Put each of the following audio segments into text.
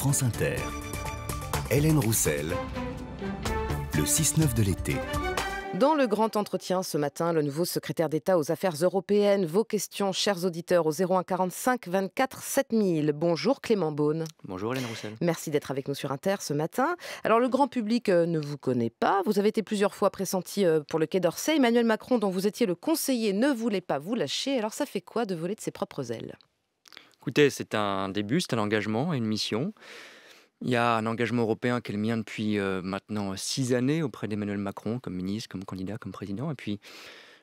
France Inter. Hélène Roussel, le 6-9 de l'été. Dans le grand entretien ce matin, le nouveau secrétaire d'État aux affaires européennes, vos questions, chers auditeurs, au 01 45 24 7000. Bonjour Clément Beaune. Bonjour Hélène Roussel. Merci d'être avec nous sur Inter ce matin. Alors, le grand public euh, ne vous connaît pas. Vous avez été plusieurs fois pressenti euh, pour le Quai d'Orsay. Emmanuel Macron, dont vous étiez le conseiller, ne voulait pas vous lâcher. Alors, ça fait quoi de voler de ses propres ailes Écoutez, c'est un début, c'est un engagement, une mission. Il y a un engagement européen qui est le mien depuis euh, maintenant euh, six années auprès d'Emmanuel Macron comme ministre, comme candidat, comme président. Et puis,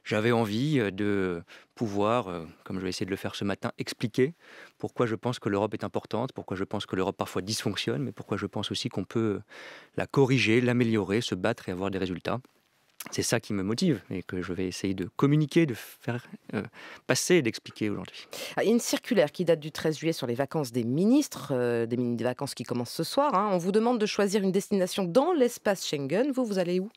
j'avais envie euh, de pouvoir, comme je vais essayer de le faire ce matin, expliquer pourquoi je pense que l'Europe est importante, pourquoi je pense que l'Europe parfois dysfonctionne, mais pourquoi je pense aussi qu'on peut la corriger, l'améliorer, se battre et avoir des résultats c'est ça qui me motive et que je vais essayer de communiquer, de faire euh, passer, d'expliquer aujourd'hui. Il y a une circulaire qui date du 13 juillet sur les vacances des ministres, euh, des, vacances qui commencent ce soir. Hein. On vous demande de choisir une destination dans l'espace Schengen. Vous, vous allez où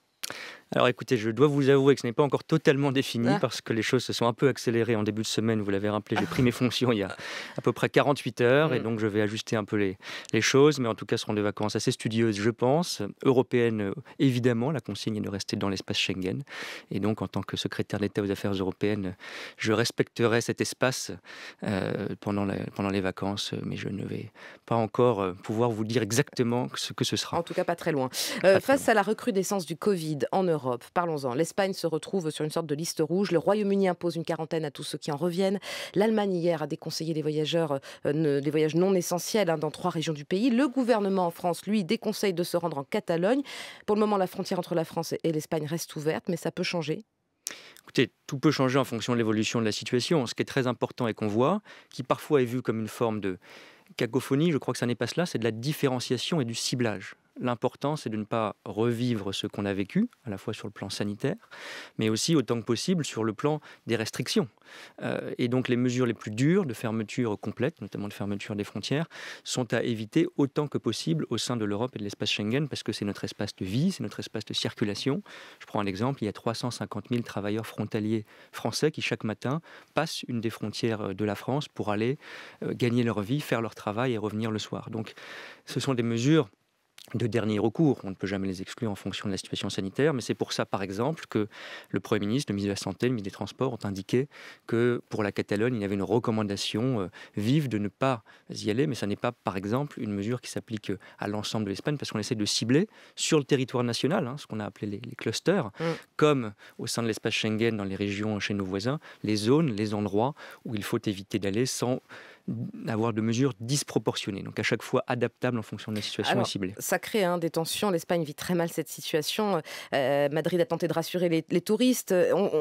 alors écoutez, je dois vous avouer que ce n'est pas encore totalement défini ah. parce que les choses se sont un peu accélérées en début de semaine. Vous l'avez rappelé, j'ai pris mes fonctions il y a à peu près 48 heures et mm. donc je vais ajuster un peu les, choses. Mais en tout cas, ce seront des vacances assez studieuses, je pense. Européenne, euh, évidemment. La consigne est de rester dans l'espace Schengen. Et donc, en tant que secrétaire d'État aux affaires européennes, je respecterai cet espace euh, pendant, les vacances. Mais je ne vais pas encore euh, pouvoir vous dire exactement ce que ce sera. En tout cas, pas très loin. face à la recrudescence du Covid en Europe, Parlons-en. L'Espagne se retrouve sur une sorte de liste rouge. Le Royaume-Uni impose une quarantaine à tous ceux qui en reviennent. L'Allemagne hier a déconseillé les voyageurs euh, des voyages non essentiels hein, dans trois régions du pays. Le gouvernement en France, lui, déconseille de se rendre en Catalogne. Pour le moment, la frontière entre la France et l'Espagne reste ouverte, mais ça peut changer. Écoutez, tout peut changer en fonction de l'évolution de la situation. Ce qui est très important et qu'on voit, qui parfois est vu comme une forme de cacophonie, je crois que ça n'est pas cela, c'est de la différenciation et du ciblage l'important, c'est de ne pas revivre ce qu'on a vécu, à la fois sur le plan sanitaire, mais aussi autant que possible sur le plan des restrictions. Euh, et donc les mesures les plus dures de fermeture complète, notamment de fermeture des frontières, sont à éviter autant que possible au sein de l'Europe et de l'espace Schengen, parce que c'est notre espace de vie, c'est notre espace de circulation. Je prends un exemple, il y a 350 000 travailleurs frontaliers français qui chaque matin passent une des frontières euh, de la France pour aller euh, gagner leur vie, faire leur travail et revenir le soir. Donc ce sont des mesures de dernier recours. On ne peut jamais les exclure en fonction de la situation sanitaire, mais c'est pour ça, par exemple, que le Premier ministre, le ministre de la Santé, le ministre des Transports ont indiqué que pour la Catalogne, il y avait une recommandation euh, vive de ne pas y aller, mais ça n'est pas, par exemple, une mesure qui s'applique euh, à l'ensemble de l'Espagne, parce qu'on essaie de cibler sur le territoire national, hein, ce qu'on a appelé les, clusters, mm. comme au sein de l'espace Schengen, dans les régions chez nos voisins, les zones, les endroits où il faut éviter d'aller sans avoir de mesures disproportionnées, donc à chaque fois adaptables en fonction de la situation ciblée. Ça crée hein, des tensions. L'Espagne vit très mal cette situation. Euh, Madrid a tenté de rassurer les, touristes.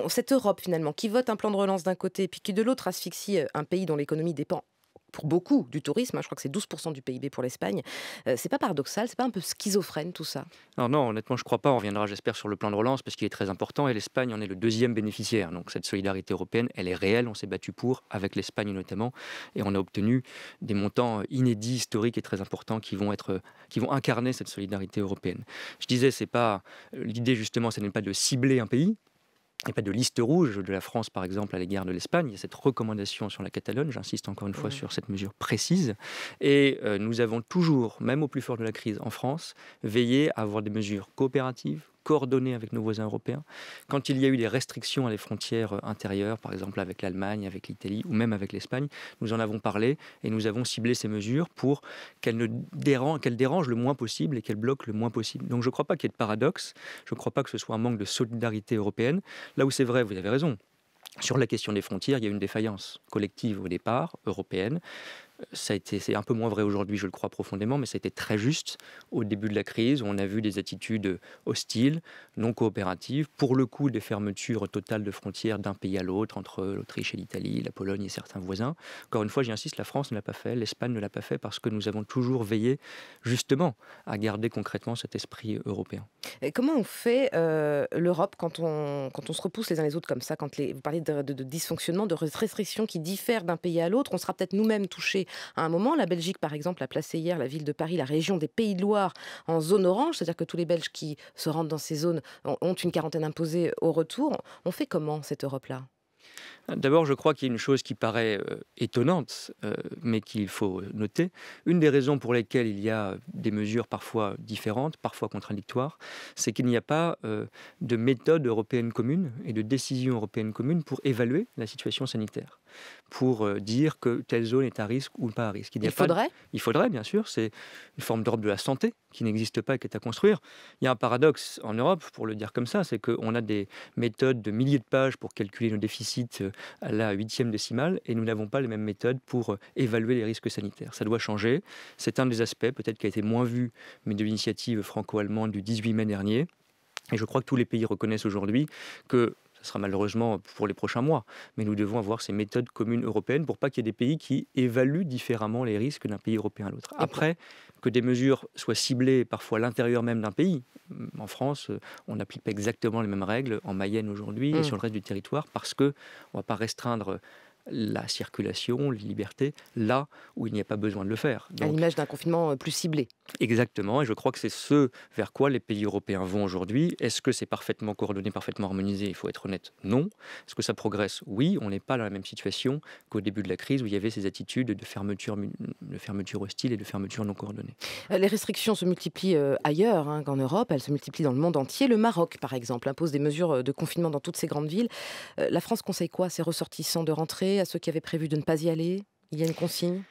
cette Europe, finalement, qui vote un plan de relance d'un côté, puis qui de l'autre asphyxie euh, un pays dont l'économie dépend pour beaucoup du tourisme, hein, je crois que c'est 12% du PIB pour l'Espagne. Ce euh, c'est pas paradoxal, c'est pas un peu schizophrène tout ça non, honnêtement, je crois pas. On reviendra, j'espère, sur le plan de relance parce qu'il est très important et l'Espagne en est le deuxième bénéficiaire. Donc cette solidarité européenne, elle est réelle. On s'est battu pour, avec l'Espagne notamment, et on a obtenu des montants inédits, historiques et très importants qui vont, être, qui vont incarner cette solidarité européenne. Je disais, c'est pas l'idée justement, ce n'est pas de cibler un pays, il n'y a pas de liste rouge de la France, par exemple, à l'égard de l'Espagne. Il y a cette recommandation sur la Catalogne. J'insiste encore une fois sur cette mesure précise. Et euh, nous avons toujours, même au plus fort de la crise en France, veillé à avoir des mesures coopératives, coordonnées avec nos voisins européens. Quand il y a eu des restrictions à les frontières euh, intérieures, par exemple avec l'Allemagne, avec l'Italie ou même avec l'Espagne, nous en avons parlé et nous avons ciblé ces mesures pour qu'elles ne dérangent, le moins possible et qu'elles bloquent le moins possible. Donc je ne crois pas qu'il y ait de paradoxe, je ne crois pas que ce soit un manque de solidarité européenne. Là où c'est vrai, vous avez raison, sur la question des frontières, il y a une défaillance collective au départ, européenne. Ça a été, c'est un peu moins vrai aujourd'hui, je le crois profondément, mais ça a été très juste au début de la crise où on a vu des attitudes euh, hostiles, non coopératives, pour le coup des fermetures totales de frontières d'un pays à l'autre entre l'Autriche et l'Italie, la Pologne et certains voisins. Encore une fois, j'insiste, la France ne l'a pas fait, l'Espagne ne l'a pas fait parce que nous avons toujours veillé justement à garder concrètement cet esprit euh, européen. Et comment on fait euh, l'Europe quand on, quand on se repousse les uns les autres comme ça, quand les, vous parlez de, de, de dysfonctionnement, de restrictions qui diffèrent d'un pays à l'autre, on sera peut-être nous-mêmes touchés à un moment. La Belgique, par exemple, a placé hier la ville de Paris, la région des Pays de Loire, en zone orange, c'est-à-dire que tous les Belges qui se rendent dans ces zones ont une quarantaine imposée au retour. On fait comment cette Europe-là D'abord, je crois qu'il y a une chose qui paraît euh, étonnante, euh, mais qu'il faut noter. Une des raisons pour lesquelles il y a des mesures parfois différentes, parfois contradictoires, c'est qu'il n'y a pas euh, de méthode européenne commune et de décision européenne commune pour évaluer la situation sanitaire pour euh, dire que telle zone est à risque ou pas à risque. Il, faudrait Il faudrait, bien sûr. C'est une forme d'ordre de la santé qui n'existe pas et qui est à construire. Il y a un paradoxe en Europe, pour le dire comme ça, c'est qu'on a des méthodes de milliers de pages pour calculer nos déficits euh, à la huitième décimale et nous n'avons pas les mêmes méthodes pour euh, évaluer les risques sanitaires. Ça doit changer. C'est un des aspects, peut-être qui a été moins vu, mais de l'initiative franco-allemande du 18 mai dernier. Et je crois que tous les pays reconnaissent aujourd'hui que ce sera malheureusement pour les prochains mois, mais nous devons avoir ces méthodes communes européennes pour pas qu'il y ait des pays qui évaluent différemment les risques d'un pays européen à l'autre. Après, que des mesures soient ciblées parfois à l'intérieur même d'un pays. En France, on n'applique pas exactement les mêmes règles en Mayenne aujourd'hui et mm. sur le reste du territoire parce que on va pas restreindre la circulation, les libertés, là où il n'y a pas besoin de le faire. à l'image d'un confinement euh, plus ciblé. Exactement, et je crois que c'est ce vers quoi les pays européens vont aujourd'hui. Est-ce que c'est parfaitement coordonné, parfaitement harmonisé Il faut être honnête, non. Est-ce que ça progresse Oui, on n'est pas dans la même situation qu'au début de la crise où il y avait ces attitudes de fermeture, hostile et de fermeture non coordonnée. Euh, les restrictions se multiplient euh, ailleurs hein, qu'en Europe, elles se multiplient dans le monde entier. Le Maroc, par exemple, impose des mesures euh, de confinement dans toutes ses grandes villes. La France conseille quoi à ses ressortissants de rentrer, à ceux qui avaient prévu de ne pas y aller Il y a une consigne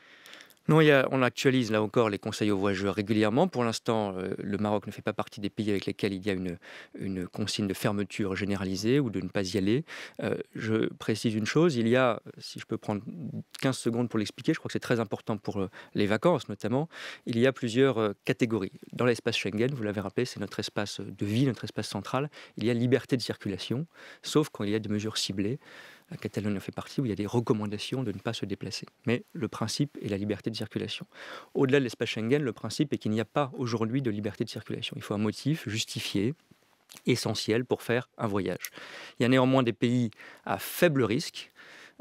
non, on actualise là encore les conseils aux voyageurs régulièrement. Pour l'instant, euh, le Maroc ne fait pas partie des pays avec lesquels il y a une, consigne de fermeture généralisée ou de ne pas y aller. Euh, je précise une chose, il y a, si je peux prendre 15 secondes pour l'expliquer, je crois que c'est très important pour euh, les vacances notamment, il y a plusieurs catégories. Dans l'espace Schengen, vous l'avez rappelé, c'est notre espace de vie, notre espace central, il y a liberté de circulation, sauf quand il y a des mesures ciblées. La Catalogne en fait partie, où il y a des recommandations de ne pas se déplacer. Mais le principe est la liberté de circulation. Au-delà de l'espace Schengen, le principe est qu'il n'y a pas aujourd'hui de liberté de circulation. Il faut un motif justifié, essentiel pour faire un voyage. Il y a néanmoins des pays à faible risque,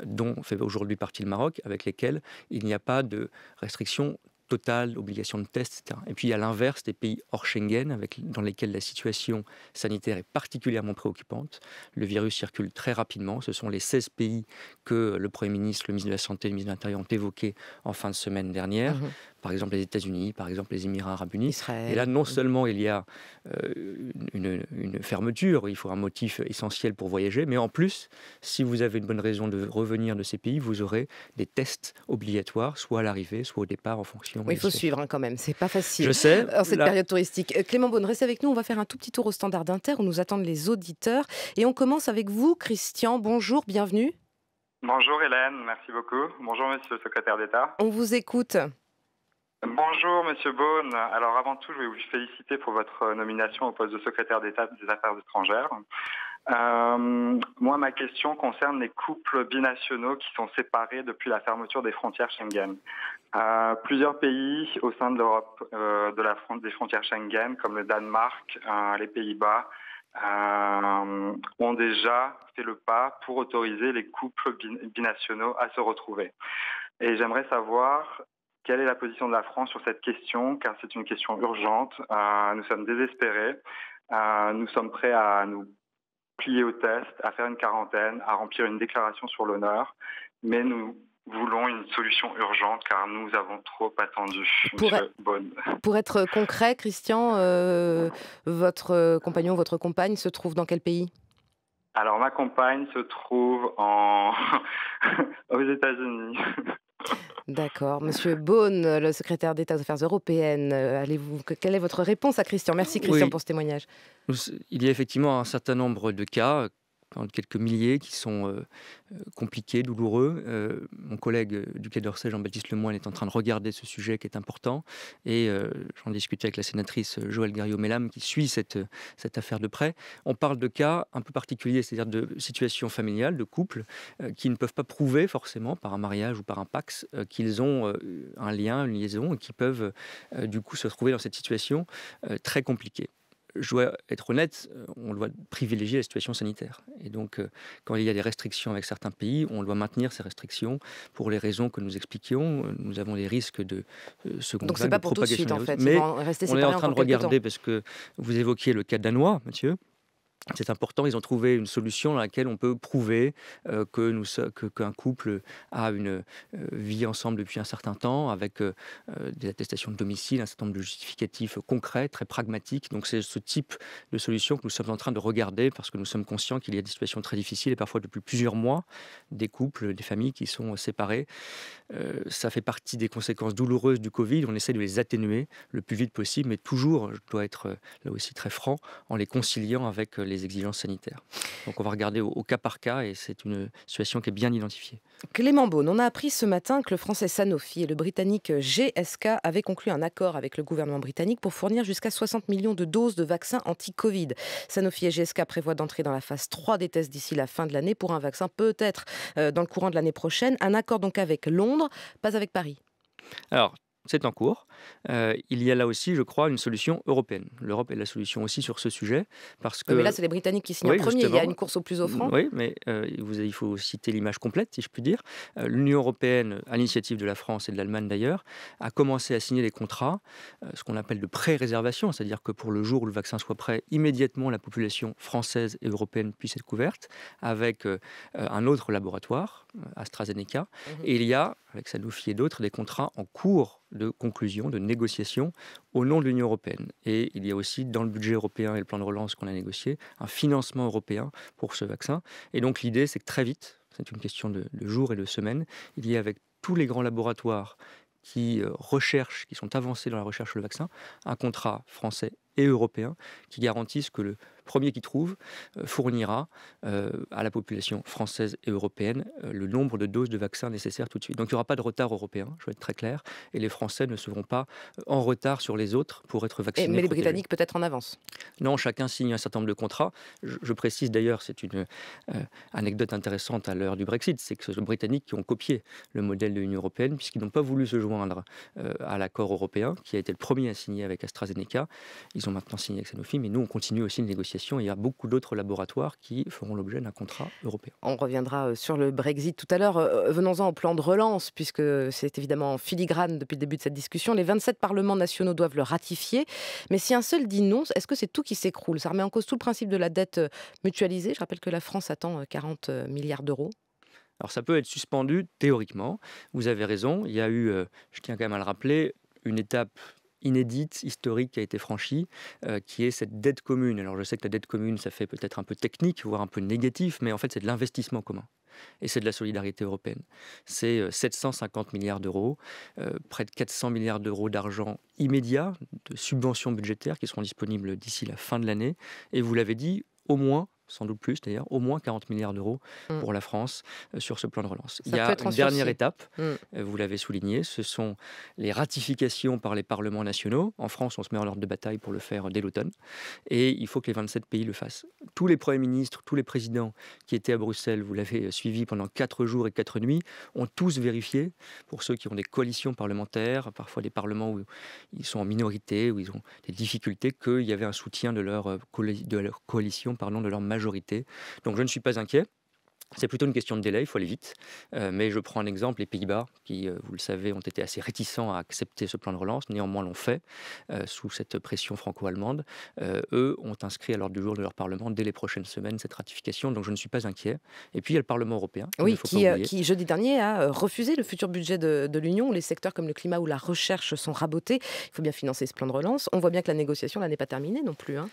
dont fait aujourd'hui partie le Maroc, avec lesquels il n'y a pas de restrictions Total, obligation de test, etc. Et puis à l'inverse, des pays hors Schengen, avec, dans lesquels la situation sanitaire est particulièrement préoccupante. Le virus circule très rapidement. Ce sont les 16 pays que le Premier ministre, le ministre de la Santé et le ministre de l'Intérieur ont évoqués en fin de semaine dernière. Mmh par exemple les États-Unis, par exemple les Émirats arabes unis. Et là, non seulement il y a euh, une, fermeture, il faut un motif essentiel pour voyager, mais en plus, si vous avez une bonne raison de revenir de ces pays, vous aurez des tests obligatoires, soit à l'arrivée, soit au départ, en fonction. Oui, il faut suivre hein, quand même, c'est pas facile. Je sais. En cette période touristique. Euh, Clément Beaune, restez avec nous, on va faire un tout petit tour au standard d'Inter, où nous attendent les auditeurs. Et on commence avec vous, Christian. Bonjour, bienvenue. Bonjour Hélène, merci beaucoup. Bonjour Monsieur le secrétaire d'État. On vous écoute. Bonjour Monsieur Beaune. Alors avant tout, je vais vous féliciter pour votre euh, nomination au poste de secrétaire d'État des Affaires étrangères. Euh, moi, ma question concerne les couples binationaux qui sont séparés depuis la fermeture des frontières Schengen. Euh, plusieurs pays au sein de l'Europe, la des frontières Schengen, comme le Danemark, les Pays-Bas, ont déjà fait le pas pour autoriser les couples binationaux à se retrouver. Et j'aimerais savoir quelle est la position de la France sur cette question, car c'est une question urgente. Euh, nous sommes désespérés. Euh, nous sommes prêts à nous plier au test, à faire une quarantaine, à remplir une déclaration sur l'honneur, mais nous voulons une solution urgente car nous avons trop attendu. Pour, être, pour être concret, Christian, euh, votre compagnon, votre compagne se trouve dans quel pays Alors ma compagne se trouve en... aux États-Unis. D'accord. Monsieur Beaune, le secrétaire d'État aux Affaires européennes, euh, allez-vous, quelle est votre réponse à Christian Merci Christian pour ce témoignage. Il y a effectivement un certain nombre de cas euh, quelques milliers qui sont euh, euh, compliqués, douloureux. Euh, mon collègue du Quai d'Orsay, Jean-Baptiste Lemoyne, est en train de regarder ce sujet qui est important. Et j'en discutais avec la sénatrice Joëlle garriot mélam qui suit cette, cette affaire de près. On parle de cas un peu particuliers, c'est-à-dire de situations familiales, de couples, qui ne peuvent pas prouver forcément par un mariage ou par un pax qu'ils ont un lien, une liaison, et qui peuvent du coup se trouver dans cette situation très compliquée je dois être honnête, euh, on doit privilégier la situation sanitaire. Et donc, euh, quand il y a des restrictions avec certains pays, on doit maintenir ces restrictions pour les raisons que nous expliquions. Euh, nous avons des risques de propagation. Donc, c'est pas pour tout de suite, en fait. Mais on est en train de regarder, parce que vous évoquiez le cas danois, monsieur c'est important, ils ont trouvé une solution dans laquelle on peut prouver euh, que nous qu'un couple a une euh, vie ensemble depuis un certain temps, avec euh, des attestations de domicile, un certain nombre de justificatifs concrets, très pragmatiques. Donc c'est ce type de solution que nous sommes en train de regarder parce que nous sommes conscients qu'il y a des situations très difficiles et parfois depuis plusieurs mois des couples, des familles qui sont séparées. ça fait partie des conséquences douloureuses du Covid. On essaie de les atténuer le plus vite possible, mais toujours, je dois être là aussi très franc, en les conciliant avec les exigences sanitaires. Donc on va regarder au, cas par cas et c'est une situation qui est bien identifiée. Clément Beaune, on a appris ce matin que le français Sanofi et le britannique GSK avaient conclu un accord avec le gouvernement britannique pour fournir jusqu'à 60 millions de doses de vaccins anti-Covid. Sanofi et GSK prévoient d'entrer dans la phase 3 des tests d'ici la fin de l'année pour un vaccin peut-être euh, dans le courant de l'année prochaine. Un accord donc avec Londres, pas avec Paris. Alors, c'est en cours. Euh, il y a là aussi, je crois, une solution européenne. L'Europe est la solution aussi sur ce sujet. Parce que... Mais là, c'est les Britanniques qui signent en premier. Il y a une course au plus mm, offrant. Oui, mais euh, il faut citer l'image complète, si je puis dire. Euh, L'Union européenne, à l'initiative de la France et de l'Allemagne d'ailleurs, a commencé à signer des contrats, ce qu'on appelle de pré-réservation, c'est-à-dire que pour le jour où le vaccin soit prêt, immédiatement la population française et européenne puisse être couverte, avec un autre laboratoire, AstraZeneca. Mhm. Et il y a, avec Sanofi et d'autres, des contrats en cours de conclusion, de négociation au nom de l'Union européenne. Et il y a aussi, dans le budget européen et le plan de relance qu'on a négocié, un financement européen pour ce vaccin. Et donc l'idée, c'est que très vite, c'est une question de, jour jours et de semaines, il y a avec tous les grands laboratoires qui euh, recherchent, qui sont avancés dans la recherche sur le vaccin, un contrat français et européen qui garantisse que le premier qui trouve euh, fournira euh, à la population française et européenne euh, le nombre de doses de vaccins nécessaires tout de suite. Donc il n'y aura pas de retard européen, je veux être très clair, et les Français ne seront pas en retard sur les autres pour être vaccinés. mais les Britanniques peut-être en avance Non, chacun signe un certain nombre de contrats. Je, précise d'ailleurs, c'est une anecdote intéressante à l'heure du Brexit, c'est que ce sont les Britanniques qui ont copié le modèle de l'Union européenne puisqu'ils n'ont pas voulu se joindre à l'accord européen qui a été le premier à signer avec AstraZeneca. Ils ont maintenant signé avec Sanofi, mais nous on continue aussi de négocier il y a beaucoup d'autres laboratoires qui feront l'objet d'un contrat européen. On reviendra euh, sur le Brexit tout à l'heure. Euh, euh, venons-en au plan de relance, puisque c'est évidemment en filigrane depuis le début de cette discussion. Les 27 parlements nationaux doivent le ratifier, mais si un seul dit non, est-ce que c'est tout qui s'écroule Ça remet en cause tout le principe de la dette mutualisée. Je rappelle que la France attend 40 milliards d'euros alors ça peut être suspendu théoriquement, vous avez raison, il y a eu, je tiens quand même à le rappeler, une étape inédite, historique qui a été franchie, euh, qui est cette dette commune. Alors je sais que la dette commune, ça fait peut-être un peu technique, voire un peu négatif, mais en fait c'est de l'investissement commun. Et c'est de la solidarité européenne. C'est 750 euh, milliards d'euros, euh, près de 400 milliards d'euros d'argent immédiat, de subventions budgétaires qui seront disponibles d'ici la fin de l'année. Et vous l'avez dit, au moins sans doute plus d'ailleurs, au moins 40 milliards d'euros mmh. pour la France euh, sur ce plan de relance. Il y a une dernière étape, mmh. euh, vous l'avez souligné, ce sont les ratifications par les parlements nationaux. En France, on se met en ordre de bataille pour le faire dès l'automne, et il faut que les 27 pays le fassent. Tous les premiers ministres, tous les présidents qui étaient à Bruxelles, vous l'avez euh, suivi pendant 4 jours et 4 nuits, ont tous vérifié, pour ceux qui ont des coalitions parlementaires, parfois des parlements où ils sont en minorité, où ils ont des difficultés, qu'il y avait un soutien de leur, de leur coalition, de leur majorité majorité. Donc je ne suis pas inquiet. C'est plutôt une question de délai, il faut aller vite. Euh, mais je prends un exemple, les Pays-Bas, qui, euh, vous le savez, ont été assez réticents à accepter ce plan de relance, néanmoins l'ont fait, euh, sous cette pression franco-allemande. eux ont inscrit à l'ordre du jour de leur Parlement, dès les prochaines semaines, cette ratification, donc je ne suis pas inquiet. Et puis il y a le Parlement européen. Oui, qui, jeudi dernier a refusé le futur budget de, l'Union, les secteurs comme le climat ou la recherche sont rabotés. Il faut bien financer ce plan de relance. On voit bien que la négociation n'est pas terminée non plus. Hein.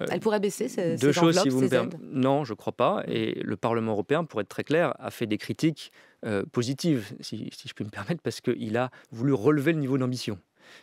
Euh, Elle pourrait baisser ces, Deux choses, si vous me permettez. Non, je ne crois pas. Et le Parlement européen, pour être très clair, a fait des critiques euh, positives, si, si, je puis me permettre, parce qu'il a voulu relever le niveau d'ambition.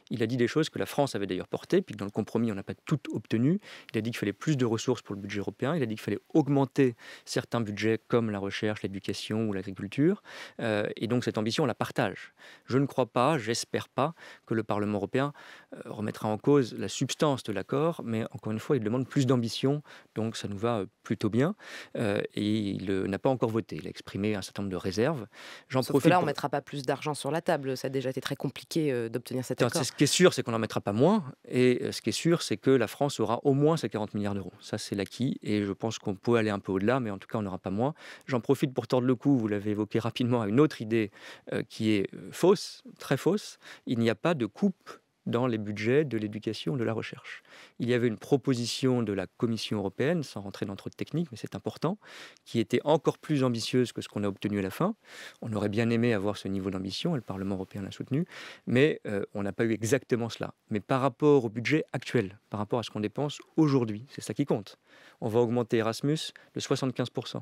Il a dit des choses que la France avait d'ailleurs portées, puis que dans le compromis, on n'a pas tout obtenu. Il a dit qu'il fallait plus de ressources pour le budget européen. Il a dit qu'il fallait augmenter certains budgets comme la recherche, l'éducation ou l'agriculture. Euh, et donc cette ambition, on la partage. Je ne crois pas, j'espère pas, que le Parlement européen euh, remettra en cause la substance de l'accord, mais encore une fois, il demande plus d'ambition, donc ça nous va euh, plutôt bien. et il n'a pas encore voté. Il a exprimé un certain nombre de réserves. J'en profite. Que là, on ne mettra pas plus d'argent sur la table. Ça a déjà été très compliqué d'obtenir cet accord ce qui est sûr, c'est qu'on n'en mettra pas moins. Et euh, ce qui est sûr, c'est que la France aura au moins ses 40 milliards d'euros. Ça, c'est l'acquis. Et je pense qu'on peut aller un peu au-delà, mais en tout cas, on n'aura pas moins. J'en profite pour tordre le coup, vous l'avez évoqué rapidement, à une autre idée euh, qui est euh, fausse, très fausse. Il n'y a pas de coupe dans les budgets de l'éducation, de la recherche. Il y avait une proposition de la Commission européenne, sans rentrer dans trop de techniques, mais c'est important, qui était encore plus ambitieuse que ce qu'on a obtenu à la fin. On aurait bien aimé avoir ce niveau d'ambition, et le Parlement européen l'a soutenu, mais euh, on n'a pas eu exactement cela. Mais par rapport au budget actuel, par rapport à ce qu'on dépense aujourd'hui, c'est ça qui compte. On va augmenter Erasmus de 75%,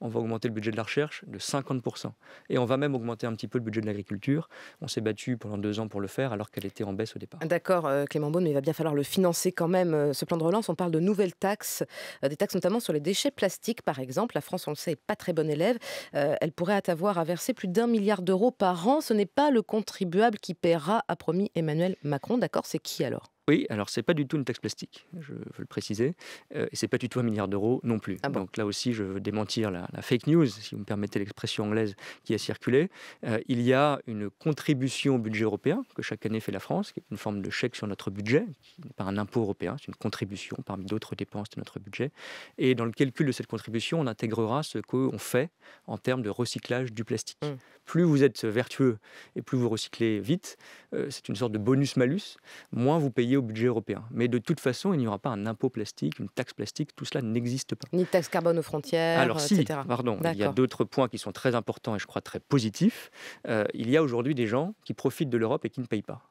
on va augmenter le budget de la recherche de 50%, et on va même augmenter un petit peu le budget de l'agriculture. On s'est battu pendant deux ans pour le faire, alors qu'elle était en baisse au début. D'accord, euh, Clément Beaune, mais il va bien falloir le financer quand même. Euh, ce plan de relance, on parle de nouvelles taxes, euh, des taxes notamment sur les déchets plastiques, par exemple. La France, on le sait, n'est pas très bonne élève. elle pourrait avoir à verser plus d'un milliard d'euros par an. Ce n'est pas le contribuable qui paiera, a promis Emmanuel Macron. D'accord, c'est qui alors oui, alors c'est pas du tout une taxe plastique, je veux le préciser, euh, et c'est pas du tout un milliard d'euros non plus. Ah Donc là aussi, je veux démentir la, fake news, si vous me permettez l'expression anglaise qui a circulé. Euh, il y a une contribution au budget européen que chaque année fait la France, qui est une forme de chèque sur notre budget, qui n'est pas un impôt européen, c'est une contribution parmi d'autres dépenses de notre budget. Et dans le calcul de cette contribution, on intégrera ce qu'on fait en termes de recyclage du plastique. Mmh. Plus vous êtes vertueux et plus vous recyclez vite, euh, c'est une sorte de bonus-malus, moins vous payez au budget européen. Mais de toute façon, il n'y aura pas un impôt plastique, une taxe plastique, tout cela n'existe pas. Ni taxe carbone aux frontières, Alors, euh, si, Pardon, il y a d'autres points qui sont très importants et je crois très positifs. Euh, il y a aujourd'hui des gens qui profitent de l'Europe et qui ne payent pas.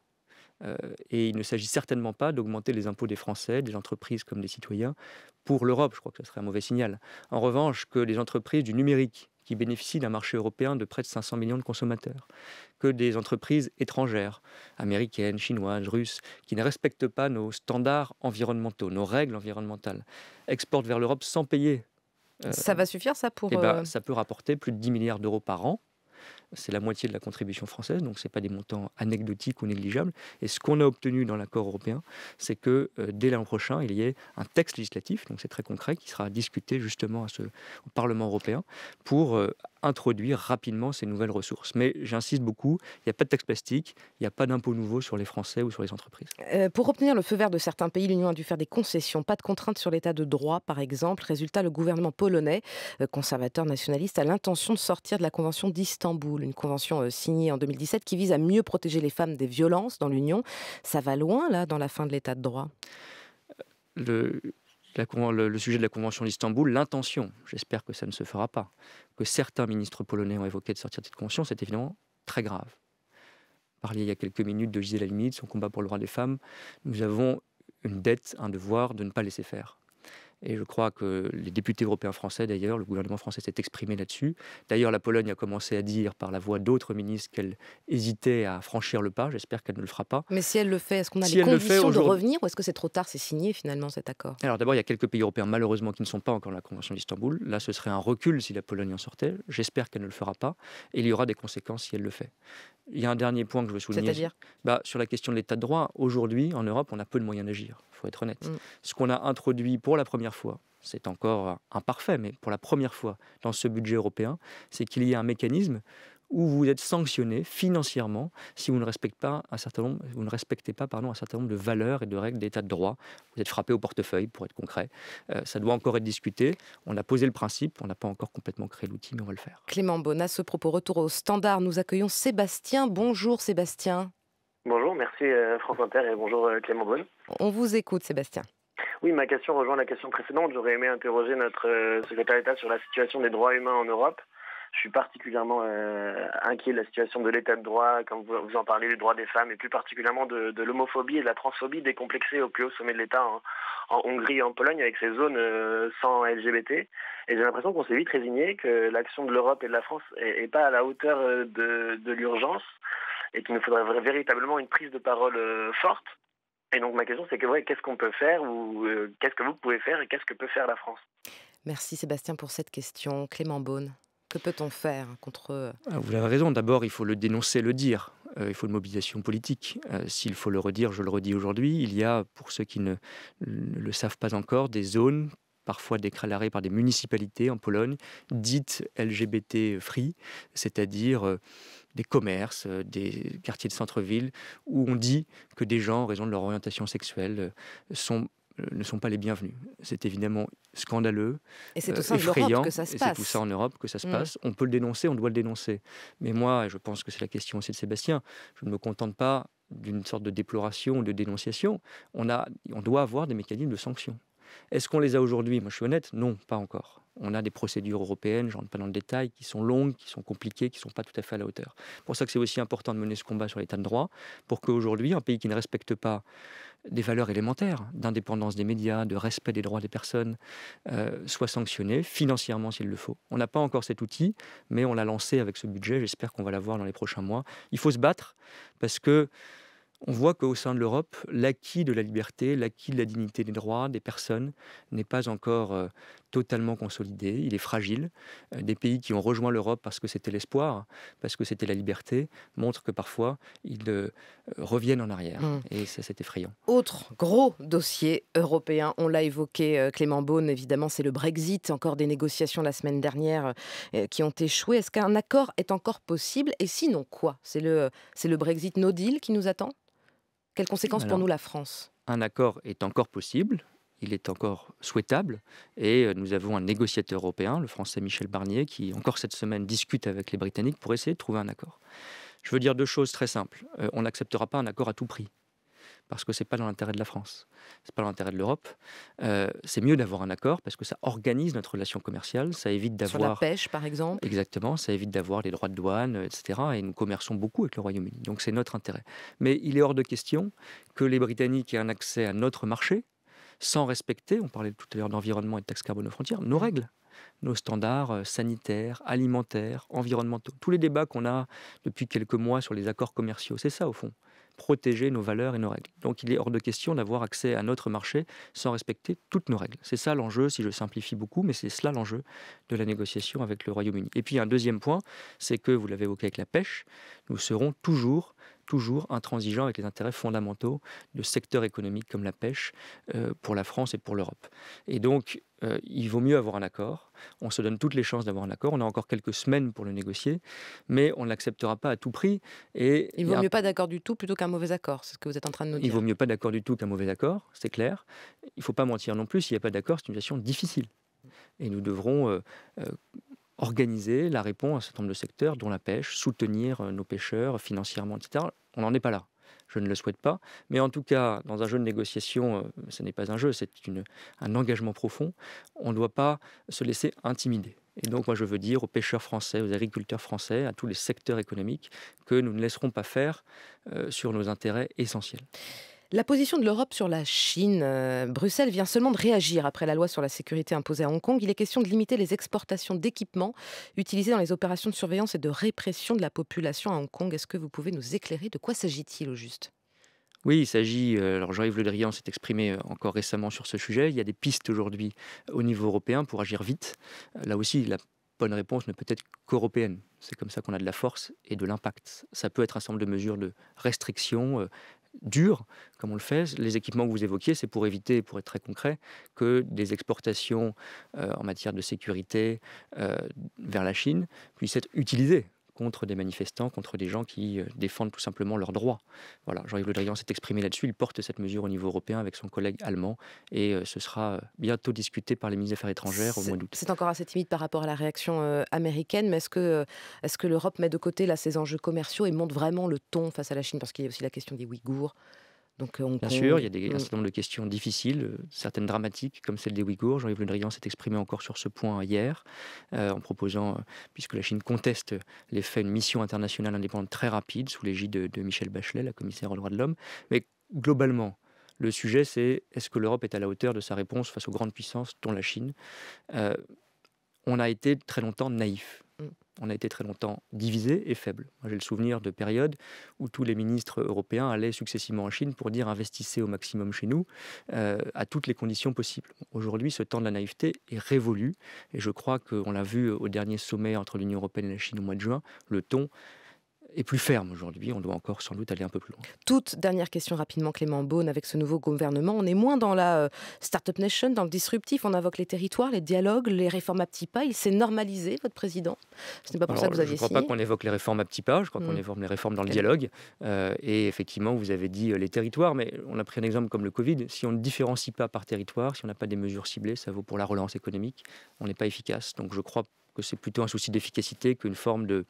Euh, et il ne s'agit certainement pas d'augmenter les impôts des Français, des entreprises comme des citoyens, pour l'Europe. Je crois que ce serait un mauvais signal. En revanche, que les entreprises du numérique qui bénéficient d'un marché européen de près de 500 millions de consommateurs, que des entreprises étrangères, américaines, chinoises, russes, qui ne respectent pas nos standards environnementaux, nos règles environnementales, exportent vers l'Europe sans payer. Euh, ça va suffire ça pour... Eh ben, euh, ça peut rapporter plus de 10 milliards d'euros par an c'est la moitié de la contribution française, donc ce n'est pas des montants anecdotiques ou négligeables. Et ce qu'on a obtenu dans l'accord européen, c'est que euh, dès l'an prochain, il y ait un texte législatif, donc c'est très concret, qui sera discuté justement à ce, au Parlement européen pour euh, introduire rapidement ces nouvelles ressources. Mais j'insiste beaucoup, il n'y a pas de taxe plastique, il n'y a pas d'impôt nouveau sur les Français ou sur les entreprises. Euh, pour obtenir le feu vert de certains pays, l'Union a dû faire des concessions, pas de contraintes sur l'état de droit par exemple. Résultat, le gouvernement polonais, conservateur nationaliste, a l'intention de sortir de la Convention d'Istanbul une convention euh, signée en 2017 qui vise à mieux protéger les femmes des violences dans l'Union. Ça va loin, là, dans la fin de l'état de droit le, sujet de la Convention d'Istanbul, l'intention, j'espère que ça ne se fera pas, que certains ministres polonais ont évoqué de sortir de cette Convention, c'est évidemment très grave. parler il y a quelques minutes de Halimi, Limite, son combat pour le droit des femmes, nous avons une dette, un devoir de ne pas laisser faire. Et je crois que les députés européens français, d'ailleurs, le gouvernement français s'est exprimé là-dessus. D'ailleurs, la Pologne a commencé à dire, par la voix d'autres ministres, qu'elle hésitait à franchir le pas. J'espère qu'elle ne le fera pas. Mais si elle le fait, est-ce qu'on a les conditions de revenir ou est-ce que c'est trop tard C'est signé finalement cet accord Alors d'abord, il y a quelques pays européens, malheureusement, qui ne sont pas encore dans la Convention d'Istanbul. Là, ce serait un recul si la Pologne en sortait. J'espère qu'elle ne le fera pas. Et il y aura des conséquences si elle le fait. Il y a un dernier point que je veux souligner. C'est-à-dire bah, Sur la question de l'état de droit, aujourd'hui, en Europe, on a peu de moyens d'agir, il faut être honnête. Mm. Ce qu'on a introduit pour la première fois, c'est encore imparfait, mais pour la première fois dans ce budget européen, c'est qu'il y a un mécanisme où vous êtes sanctionné financièrement si vous ne respectez pas un certain nombre, vous ne respectez pas pardon, un certain nombre de valeurs et de règles d'état de droit. Vous êtes frappé au portefeuille, pour être concret. Euh, ça doit encore être discuté. On a posé le principe, on n'a pas encore complètement créé l'outil, mais on va le faire. Clément Bonne, ce propos, retour au standard. Nous accueillons Sébastien. Bonjour Sébastien. Bonjour, merci euh, Franck Inter et bonjour euh, Clément Bonne. On vous écoute Sébastien. Oui, ma question rejoint la question précédente. J'aurais aimé interroger notre secrétaire d'État sur la situation des droits humains en Europe. Je suis particulièrement euh, inquiet de la situation de l'état de droit, quand vous, en parlez, du droit des femmes, et plus particulièrement de, l'homophobie et de la transphobie décomplexée au plus haut sommet de l'État en, Hongrie et en Pologne, avec ces zones euh, sans LGBT. Et j'ai l'impression qu'on s'est vite résigné, que l'action de l'Europe et de la France n'est pas à la hauteur euh, de, l'urgence, et qu'il nous faudrait véritablement une prise de parole forte. Et donc ma question, c'est qu'est-ce qu'on peut faire ou qu'est-ce que vous pouvez faire et qu'est-ce que peut faire la France Merci Sébastien pour cette question. Clément Beaune. Que peut-on faire contre ah, Vous avez raison. D'abord, il faut le dénoncer, le dire. Euh, il faut une mobilisation politique. Euh, s'il faut le redire, je le redis aujourd'hui. Il y a, pour ceux qui ne le savent pas encore, des zones parfois déclarées par des municipalités en Pologne, dites LGBT free, c'est-à-dire euh, des commerces, des quartiers de centre-ville, où on dit que des gens, en raison de leur orientation sexuelle, sont euh, ne sont pas les bienvenus. C'est évidemment scandaleux, et c'est euh, effrayant, que ça se Et c'est tout ça en Europe que ça se mm. passe. On peut le dénoncer, on doit le dénoncer. Mais moi, et je pense que c'est la question aussi de Sébastien, je ne me contente pas d'une sorte de déploration, ou de dénonciation. On, a, on doit avoir des mécanismes de sanctions. Est-ce qu'on les a aujourd'hui Moi, je suis honnête, non, pas encore. On a des procédures européennes, je ne rentre pas dans le détail, qui sont longues, qui sont compliquées, qui ne sont pas tout à fait à la hauteur. pour ça que c'est aussi important de mener ce combat sur l'état de droit, pour qu'aujourd'hui, un pays qui ne respecte pas des valeurs élémentaires d'indépendance des médias, de respect des droits des personnes, euh, soit sanctionné financièrement s'il le faut. On n'a pas encore cet outil, mais on l'a lancé avec ce budget, j'espère qu'on va l'avoir dans les prochains mois. Il faut se battre, parce que on voit qu'au sein de l'Europe, l'acquis de la liberté, l'acquis de la dignité des droits des personnes n'est pas encore euh, totalement consolidé, il est fragile. Euh, des pays qui ont rejoint l'Europe parce que c'était l'espoir, parce que c'était la liberté, montrent que parfois ils euh, reviennent en arrière. Mmh. Et ça, c'est effrayant. Autre gros dossier européen, on l'a évoqué, Clément Beaune, évidemment, c'est le Brexit, encore des négociations la semaine dernière qui ont échoué. Est-ce qu'un accord est encore possible Et sinon, quoi C'est le, le Brexit no deal qui nous attend quelles conséquences pour nous la France Un accord est encore possible, il est encore souhaitable. Et euh, nous avons un négociateur européen, le français Michel Barnier, qui encore cette semaine discute avec les Britanniques pour essayer de trouver un accord. Je veux dire deux choses très simples. Euh, on n'acceptera pas un accord à tout prix parce que ce n'est pas dans l'intérêt de la France, ce n'est pas dans l'intérêt de l'Europe. Euh, c'est mieux d'avoir un accord parce que ça organise notre relation commerciale, ça évite d'avoir... Sur la pêche, par exemple Exactement, ça évite d'avoir les droits de douane, etc. Et nous commerçons beaucoup avec le Royaume-Uni, donc c'est notre intérêt. Mais il est hors de question que les Britanniques aient un accès à notre marché sans respecter, on parlait tout à l'heure d'environnement et de taxes carbone aux frontières, nos règles nos standards euh, sanitaires, alimentaires, environnementaux. Tous les débats qu'on a depuis quelques mois sur les accords commerciaux, c'est ça au fond protéger nos valeurs et nos règles. Donc il est hors de question d'avoir accès à notre marché sans respecter toutes nos règles. C'est ça l'enjeu, si je simplifie beaucoup, mais c'est cela l'enjeu de la négociation avec le Royaume-Uni. Et puis un deuxième point, c'est que, vous l'avez évoqué avec la pêche, nous serons toujours toujours intransigeant avec les intérêts fondamentaux de secteurs économiques comme la pêche euh, pour la France et pour l'Europe. Et donc, euh, il vaut mieux avoir un accord. On se donne toutes les chances d'avoir un accord. On a encore quelques semaines pour le négocier, mais on ne l'acceptera pas à tout prix. Et il vaut mieux pas d'accord du tout plutôt qu'un mauvais accord, c'est ce que vous êtes en train de nous dire. Il vaut mieux pas d'accord du tout qu'un mauvais accord, c'est clair. Il ne faut pas mentir non plus. S'il n'y a pas d'accord, c'est une situation difficile. Et nous devrons euh, organiser la réponse à un certain nombre de secteurs, dont la pêche, soutenir euh, nos pêcheurs financièrement, etc. On n'en est pas là. Je ne le souhaite pas. Mais en tout cas, dans un jeu de négociation, euh, ce n'est pas un jeu, c'est un engagement profond. On ne doit pas se laisser intimider. Et donc, moi, je veux dire aux pêcheurs français, aux agriculteurs français, à tous les secteurs économiques, que nous ne laisserons pas faire euh, sur nos intérêts essentiels. La position de l'Europe sur la Chine, euh, Bruxelles vient seulement de réagir après la loi sur la sécurité imposée à Hong Kong. Il est question de limiter les exportations d'équipements utilisés dans les opérations de surveillance et de répression de la population à Hong Kong. Est-ce que vous pouvez nous éclairer de quoi s'agit-il au juste oui, il s'agit, euh, alors Jean-Yves Le Drian s'est exprimé euh, encore récemment sur ce sujet, il y a des pistes aujourd'hui au niveau européen pour agir vite. Là aussi, la bonne réponse ne peut être qu'européenne. C'est comme ça qu'on a de la force et de l'impact. Ça peut être un ensemble de mesures de restriction, dur, comme on le fait. Les équipements que vous évoquiez, c'est pour éviter, pour être très concret, que des exportations euh, en matière de sécurité euh, vers la Chine puissent être utilisées contre des manifestants, contre des gens qui euh, défendent tout simplement leurs droits. Voilà, Jean-Yves Le Drian s'est exprimé là-dessus. Il porte cette mesure au niveau européen avec son collègue allemand et euh, ce sera euh, bientôt discuté par les ministres des Affaires étrangères au mois d'août. C'est encore assez timide par rapport à la réaction américaine, mais est-ce que, l'Europe met de côté là, ses enjeux commerciaux et monte vraiment le ton face à la Chine Parce qu'il y a aussi la question des Ouïghours. Euh, Bien sûr, il y a des, un mmh. certain nombre de questions difficiles, euh, certaines dramatiques, comme celle des Ouïghours. Jean-Yves Le Drian s'est exprimé encore sur ce point hier, euh, en proposant, puisque la Chine conteste les faits, une mission internationale indépendante très rapide, sous l'égide de, Michel Bachelet, la commissaire aux droits de l'homme. Mais globalement, le sujet, c'est est-ce que l'Europe est à la hauteur de sa réponse face aux grandes puissances, dont la Chine On a été très longtemps naïf on a été très longtemps divisé et faible. J'ai le souvenir de périodes où tous les ministres européens allaient successivement en Chine pour dire investissez au maximum chez nous, euh, à toutes les conditions possibles. Aujourd'hui, ce temps de la naïveté est révolu, et je crois qu'on l'a vu au dernier sommet entre l'Union européenne et la Chine au mois de juin, le ton est plus ferme aujourd'hui. On doit encore sans doute aller un peu plus loin. Toute dernière question rapidement, Clément Beaune, avec ce nouveau gouvernement, on est moins dans la euh, Startup Nation, dans le disruptif. On invoque les territoires, les dialogues, les réformes à petits pas. Il s'est normalisé, votre président. Ce n'est pas pour ça que vous aviez signé. Je ne crois pas qu'on évoque les réformes à petits pas. Je crois qu'on hmm. évoque les réformes dans le dialogue. Euh, et effectivement, vous avez dit euh, les territoires, mais on a pris un exemple comme le Covid. Si on ne différencie pas par territoire, si on n'a pas des mesures ciblées, ça vaut pour la relance économique. On n'est pas efficace. Donc je crois que c'est plutôt un souci d'efficacité qu'une forme de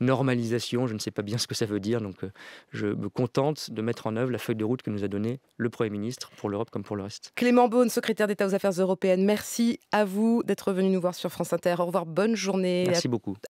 normalisation. Je ne sais pas bien ce que ça veut dire, donc euh, je me contente de mettre en œuvre la feuille de route que nous a donnée le Premier ministre pour l'Europe comme pour le reste. Clément Beaune, secrétaire d'État aux Affaires européennes, merci à vous d'être venu nous voir sur France Inter. Au revoir, bonne journée. Merci beaucoup.